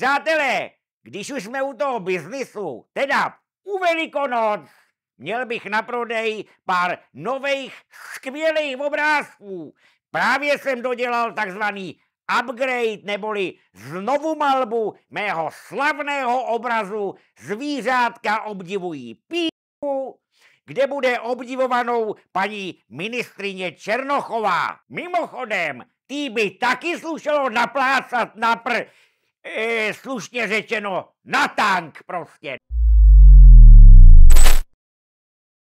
Přátelé, když už jsme u toho biznisu, teda u Velikonoc, měl bych na prodej pár nových skvělých obrázků. Právě jsem dodělal takzvaný upgrade neboli znovu malbu mého slavného obrazu Zvířátka obdivují píku, kde bude obdivovanou paní ministrině Černochová. Mimochodem, tý by taky slušelo naplácat na pr, e, slušně řečeno na tank prostě.